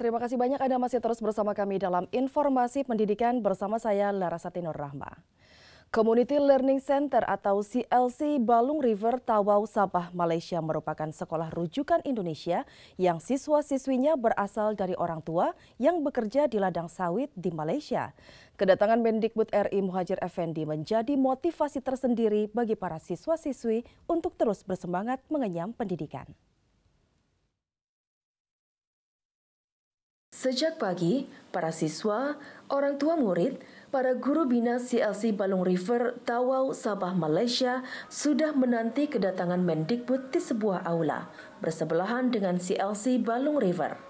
Terima kasih banyak Anda masih terus bersama kami dalam informasi pendidikan bersama saya Larasati Nur Rahma. Community Learning Center atau CLC Balung River Tawau Sabah Malaysia merupakan sekolah rujukan Indonesia yang siswa-siswinya berasal dari orang tua yang bekerja di ladang sawit di Malaysia. Kedatangan Mendikbud RI Muhajir Effendi menjadi motivasi tersendiri bagi para siswa-siswi untuk terus bersemangat mengenyam pendidikan. Sejak pagi, para siswa, orang tua murid, para guru bina CLC Balung River, Tawau, Sabah, Malaysia sudah menanti kedatangan Mendikbud di sebuah aula bersebelahan dengan CLC Balung River.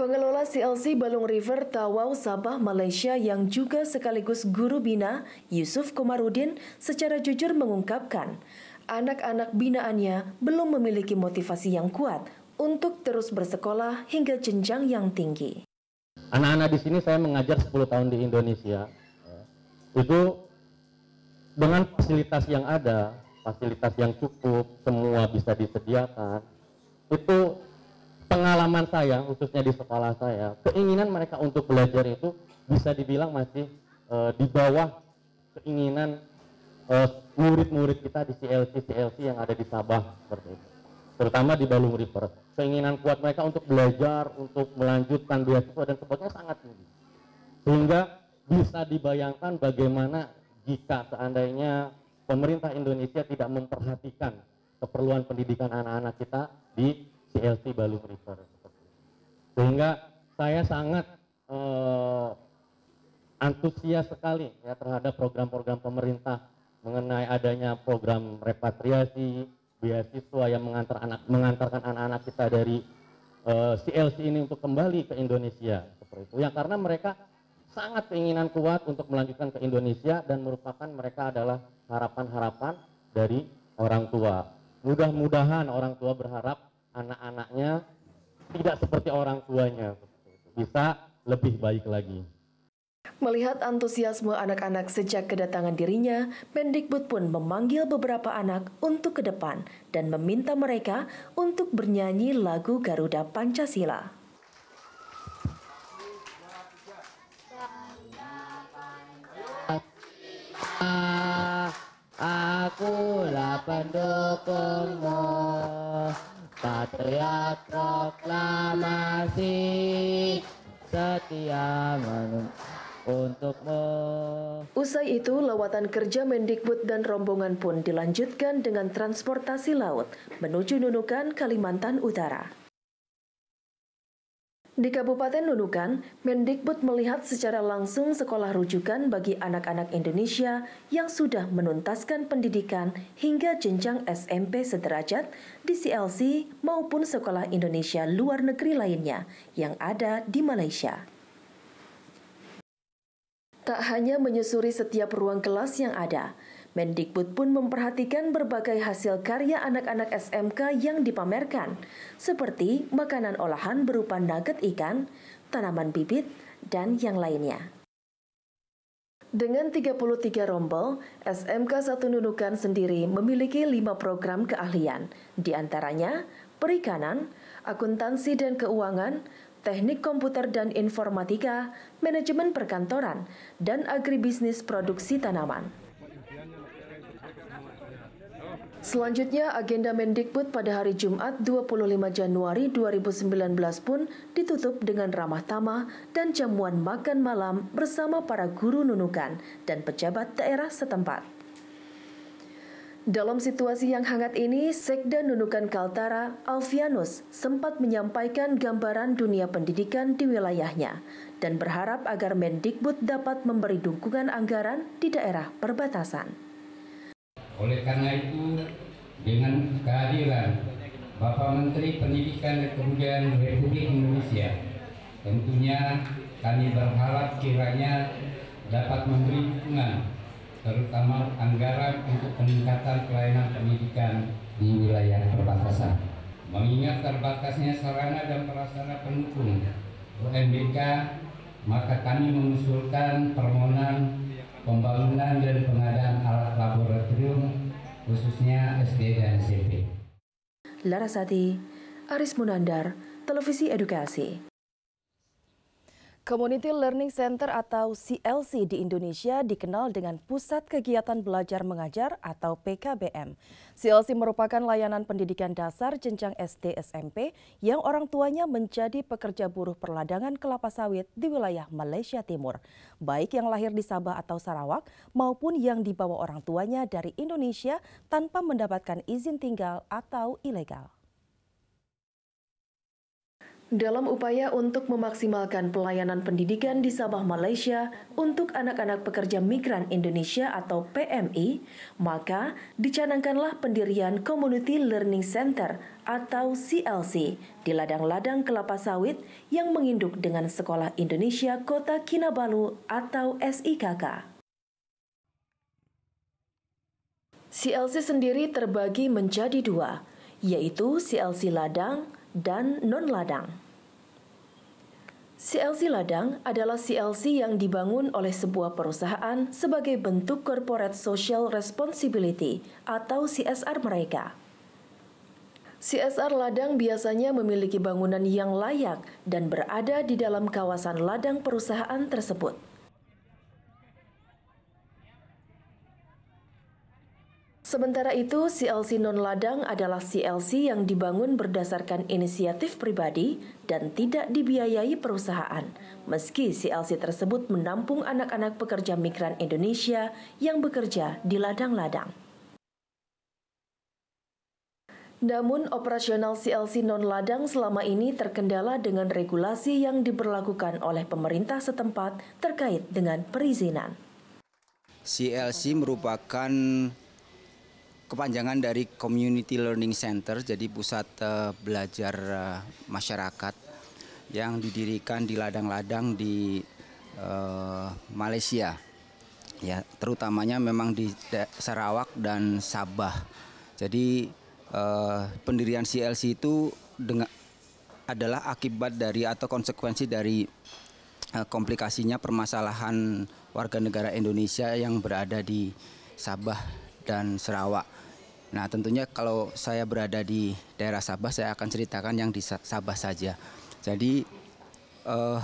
Pengelola CLC Balung River Tawau Sabah Malaysia yang juga sekaligus guru bina Yusuf Komarudin secara jujur mengungkapkan anak-anak binaannya belum memiliki motivasi yang kuat untuk terus bersekolah hingga jenjang yang tinggi. Anak-anak di sini saya mengajar 10 tahun di Indonesia. Itu dengan fasilitas yang ada, fasilitas yang cukup, semua bisa disediakan. Itu pengalaman saya, khususnya di sekolah saya, keinginan mereka untuk belajar itu bisa dibilang masih e, di bawah keinginan eh, murid-murid e, kita di CLC-CLC yang ada di Sabah seperti itu. Terutama di Balung River. Keinginan kuat mereka untuk belajar, untuk melanjutkan beasiswa dan sebagainya sangat tinggi. Sehingga bisa dibayangkan bagaimana jika seandainya pemerintah Indonesia tidak memperhatikan keperluan pendidikan anak-anak kita di CLC Balung River sehingga saya sangat eh, antusias sekali ya terhadap program-program pemerintah mengenai adanya program repatriasi beasiswa yang mengantar anak mengantarkan anak-anak kita dari eh, CLC ini untuk kembali ke Indonesia seperti itu ya karena mereka sangat keinginan kuat untuk melanjutkan ke Indonesia dan merupakan mereka adalah harapan-harapan dari orang tua mudah-mudahan orang tua berharap anak-anaknya tidak seperti orang tuanya. Bisa lebih baik lagi. Melihat antusiasme anak-anak sejak kedatangan dirinya, Mendikbud pun memanggil beberapa anak untuk ke depan dan meminta mereka untuk bernyanyi lagu Garuda Pancasila. Aku lah pendukungmu. Patriot proklamasi setia untukmu. Usai itu, lawatan kerja Mendikbud dan rombongan pun dilanjutkan dengan transportasi laut menuju Nunukan, Kalimantan Utara. Di Kabupaten Nunukan, Mendikbud melihat secara langsung sekolah rujukan bagi anak-anak Indonesia yang sudah menuntaskan pendidikan hingga jenjang SMP sederajat di CLC maupun sekolah Indonesia luar negeri lainnya yang ada di Malaysia. Tak hanya menyusuri setiap ruang kelas yang ada, Mendikbud pun memperhatikan berbagai hasil karya anak-anak SMK yang dipamerkan, seperti makanan olahan berupa nugget ikan, tanaman bibit, dan yang lainnya. Dengan 33 rombel, SMK Satu Nunukan sendiri memiliki lima program keahlian, di antaranya perikanan, akuntansi dan keuangan, teknik komputer dan informatika, manajemen perkantoran, dan agribisnis produksi tanaman. Selanjutnya, agenda Mendikbud pada hari Jumat 25 Januari 2019 pun ditutup dengan ramah tamah dan jamuan makan malam bersama para guru nunukan dan pejabat daerah setempat. Dalam situasi yang hangat ini, Sekda Nunukan Kaltara, Alfianus, sempat menyampaikan gambaran dunia pendidikan di wilayahnya dan berharap agar Mendikbud dapat memberi dukungan anggaran di daerah perbatasan. Oleh karena itu, dengan kehadiran Bapak Menteri Pendidikan dan Kebudayaan Republik Indonesia, tentunya kami berharap kiranya dapat memberi dukungan terutama anggaran untuk peningkatan pelayanan pendidikan di wilayah perbatasan. Mengingat terbatasnya sarana dan prasarana pendukung UMBK, maka kami mengusulkan permohonan pembangunan dan pengadaan alat laboratorium khususnya SD dan SMP. Larasati, Aris Munandar, Televisi Edukasi. Community Learning Center atau CLC di Indonesia dikenal dengan Pusat Kegiatan Belajar Mengajar atau PKBM. CLC merupakan layanan pendidikan dasar jenjang SD SMP yang orang tuanya menjadi pekerja buruh perladangan kelapa sawit di wilayah Malaysia Timur, baik yang lahir di Sabah atau Sarawak maupun yang dibawa orang tuanya dari Indonesia tanpa mendapatkan izin tinggal atau ilegal. Dalam upaya untuk memaksimalkan pelayanan pendidikan di Sabah Malaysia untuk anak-anak pekerja migran Indonesia atau PMI, maka dicanangkanlah pendirian Community Learning Center atau CLC di ladang-ladang kelapa sawit yang menginduk dengan Sekolah Indonesia Kota Kinabalu atau SIKK. CLC sendiri terbagi menjadi dua, yaitu CLC Ladang, dan non-ladang. CLC Ladang adalah CLC yang dibangun oleh sebuah perusahaan sebagai bentuk corporate social responsibility atau CSR mereka. CSR ladang biasanya memiliki bangunan yang layak dan berada di dalam kawasan ladang perusahaan tersebut. Sementara itu, CLC non-ladang adalah CLC yang dibangun berdasarkan inisiatif pribadi dan tidak dibiayai perusahaan, meski CLC tersebut menampung anak-anak pekerja migran Indonesia yang bekerja di ladang-ladang. Namun, operasional CLC non-ladang selama ini terkendala dengan regulasi yang diberlakukan oleh pemerintah setempat terkait dengan perizinan. CLC merupakan kepanjangan dari Community Learning Center, jadi pusat uh, belajar uh, masyarakat yang didirikan di ladang-ladang di uh, Malaysia. Ya, terutamanya memang di Sarawak dan Sabah. Jadi uh, pendirian CLC itu dengan adalah akibat dari atau konsekuensi dari uh, komplikasinya permasalahan warga negara Indonesia yang berada di Sabah dan Sarawak. Nah tentunya kalau saya berada di daerah Sabah saya akan ceritakan yang di Sabah saja. Jadi eh,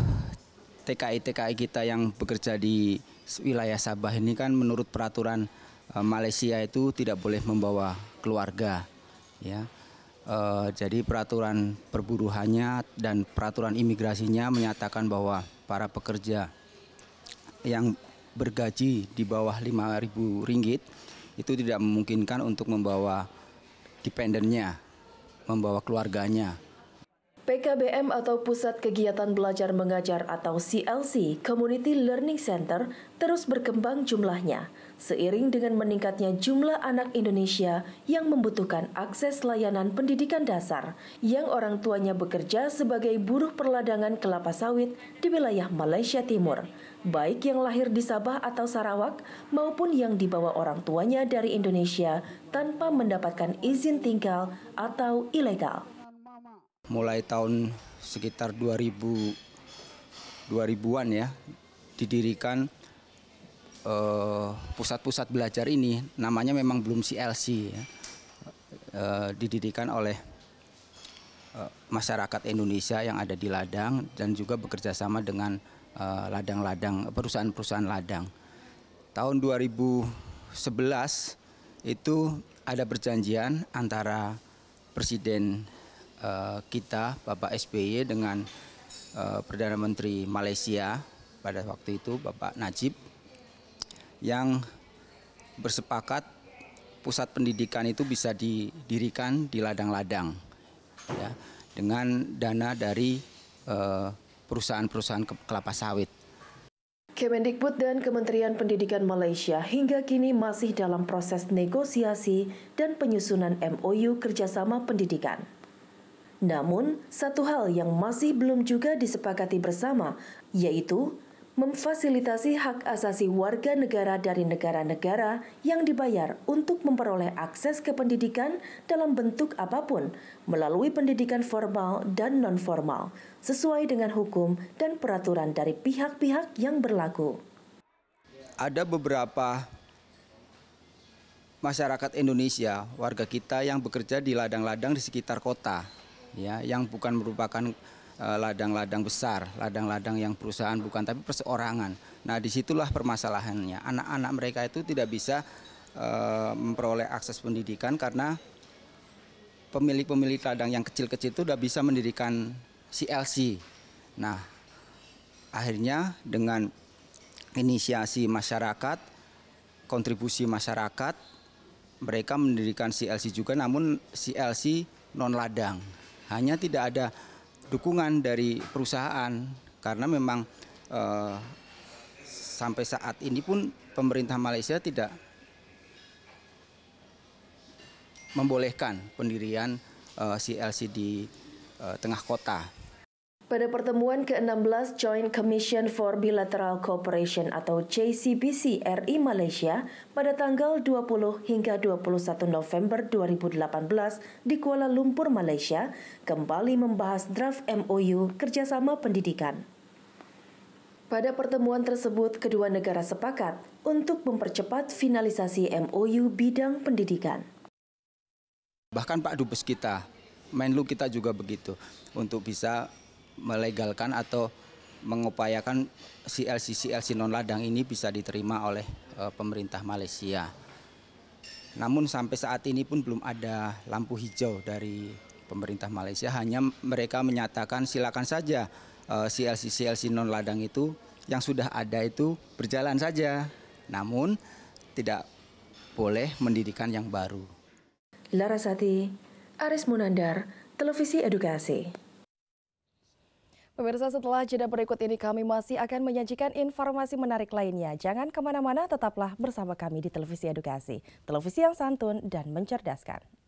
TKI TKI kita yang bekerja di wilayah Sabah ini kan menurut peraturan eh, Malaysia itu tidak boleh membawa keluarga, ya. Eh, jadi peraturan perburuhannya dan peraturan imigrasinya menyatakan bahwa para pekerja yang bergaji di bawah 5.000 ringgit itu tidak memungkinkan untuk membawa dependennya, membawa keluarganya, PKBM atau Pusat Kegiatan Belajar Mengajar atau CLC, Community Learning Center, terus berkembang jumlahnya, seiring dengan meningkatnya jumlah anak Indonesia yang membutuhkan akses layanan pendidikan dasar, yang orang tuanya bekerja sebagai buruh perladangan kelapa sawit di wilayah Malaysia Timur, baik yang lahir di Sabah atau Sarawak maupun yang dibawa orang tuanya dari Indonesia tanpa mendapatkan izin tinggal atau ilegal mulai tahun sekitar 2000 2000-an ya didirikan eh, pusat-pusat uh, belajar ini namanya memang belum CLC ya. uh, didirikan oleh uh, masyarakat Indonesia yang ada di ladang dan juga bekerja sama dengan ladang-ladang uh, perusahaan-perusahaan ladang. Tahun 2011 itu ada perjanjian antara Presiden uh, kita Bapak SBY dengan uh, Perdana Menteri Malaysia pada waktu itu Bapak Najib yang bersepakat pusat pendidikan itu bisa didirikan di ladang-ladang ya dengan dana dari eh, perusahaan-perusahaan kelapa sawit. Kemendikbud dan Kementerian Pendidikan Malaysia hingga kini masih dalam proses negosiasi dan penyusunan MOU kerjasama pendidikan. Namun, satu hal yang masih belum juga disepakati bersama, yaitu memfasilitasi hak asasi warga negara dari negara-negara yang dibayar untuk memperoleh akses ke pendidikan dalam bentuk apapun melalui pendidikan formal dan non-formal sesuai dengan hukum dan peraturan dari pihak-pihak yang berlaku. Ada beberapa masyarakat Indonesia, warga kita yang bekerja di ladang-ladang di sekitar kota ya yang bukan merupakan eh, ladang-ladang besar, ladang-ladang yang perusahaan bukan, tapi perseorangan. Nah, disitulah permasalahannya. Anak-anak mereka itu tidak bisa uh, memperoleh akses pendidikan karena pemilik-pemilik ladang yang kecil-kecil itu sudah bisa mendirikan CLC. Nah, akhirnya dengan inisiasi masyarakat, kontribusi masyarakat, mereka mendirikan CLC juga, namun CLC non ladang hanya tidak ada dukungan dari perusahaan karena memang eh, sampai saat ini pun pemerintah Malaysia tidak membolehkan pendirian eh, CLC di eh, tengah kota. Pada pertemuan ke-16 Joint Commission for Bilateral Cooperation atau JCBC RI Malaysia pada tanggal 20 hingga 21 November 2018 di Kuala Lumpur, Malaysia, kembali membahas draft MOU kerjasama pendidikan. Pada pertemuan tersebut, kedua negara sepakat untuk mempercepat finalisasi MOU bidang pendidikan. Bahkan Pak Dubes kita, Menlu kita juga begitu, untuk bisa melegalkan atau mengupayakan si LCC LC non ladang ini bisa diterima oleh uh, pemerintah Malaysia. Namun sampai saat ini pun belum ada lampu hijau dari pemerintah Malaysia. Hanya mereka menyatakan silakan saja uh, si LCC LC non ladang itu yang sudah ada itu berjalan saja. Namun tidak boleh mendirikan yang baru. Larasati, Aris Munandar, Televisi Edukasi. Pemirsa setelah jeda berikut ini kami masih akan menyajikan informasi menarik lainnya. Jangan kemana-mana, tetaplah bersama kami di Televisi Edukasi. Televisi yang santun dan mencerdaskan.